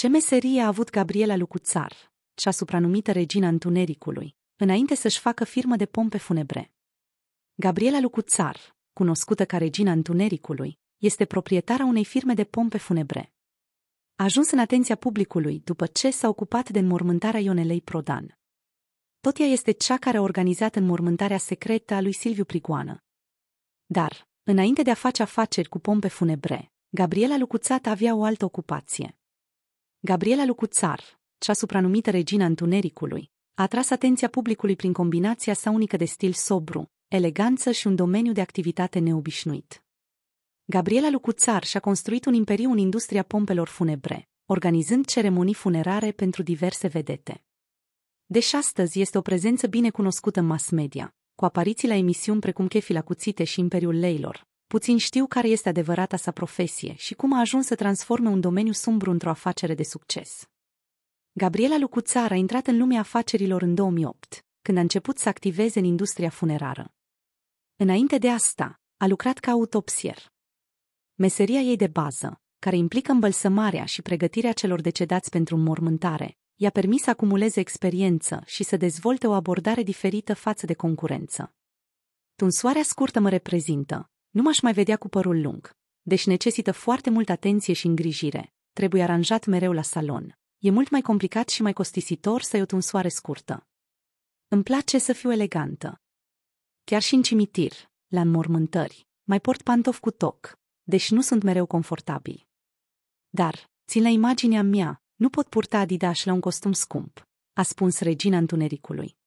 Ce meserie a avut Gabriela Lucuțar, cea supranumită Regina Întunericului, înainte să-și facă firmă de pompe funebre? Gabriela Lucuțar, cunoscută ca Regina Întunericului, este proprietara unei firme de pompe funebre. A ajuns în atenția publicului după ce s-a ocupat de înmormântarea Ionelei Prodan. Tot ea este cea care a organizat înmormântarea secretă a lui Silviu Prigoană. Dar, înainte de a face afaceri cu pompe funebre, Gabriela Lucuțat avea o altă ocupație. Gabriela Lucuțar, cea supranumită Regina Întunericului, a atras atenția publicului prin combinația sa unică de stil sobru, eleganță și un domeniu de activitate neobișnuit. Gabriela Lucuțar și-a construit un imperiu în industria pompelor funebre, organizând ceremonii funerare pentru diverse vedete. Deși astăzi este o prezență bine cunoscută în mass media, cu apariții la emisiuni precum Chefii la cuțite și Imperiul Leilor, puțin știu care este adevărata sa profesie și cum a ajuns să transforme un domeniu sumbru într-o afacere de succes. Gabriela Lucuțar a intrat în lumea afacerilor în 2008, când a început să activeze în industria funerară. Înainte de asta, a lucrat ca autopsier. Meseria ei de bază, care implică îmbălsămarea și pregătirea celor decedați pentru mormântare, i-a permis să acumuleze experiență și să dezvolte o abordare diferită față de concurență. Tunsoarea scurtă mă reprezintă, nu m-aș mai vedea cu părul lung. Deci necesită foarte multă atenție și îngrijire. Trebuie aranjat mereu la salon. E mult mai complicat și mai costisitor să-i o tunsoare scurtă. Îmi place să fiu elegantă. Chiar și în cimitir, la înmormântări, mai port pantofi cu toc, deci nu sunt mereu confortabil. Dar, țin la imaginea mea, nu pot purta Adidas la un costum scump, a spus regina întunericului.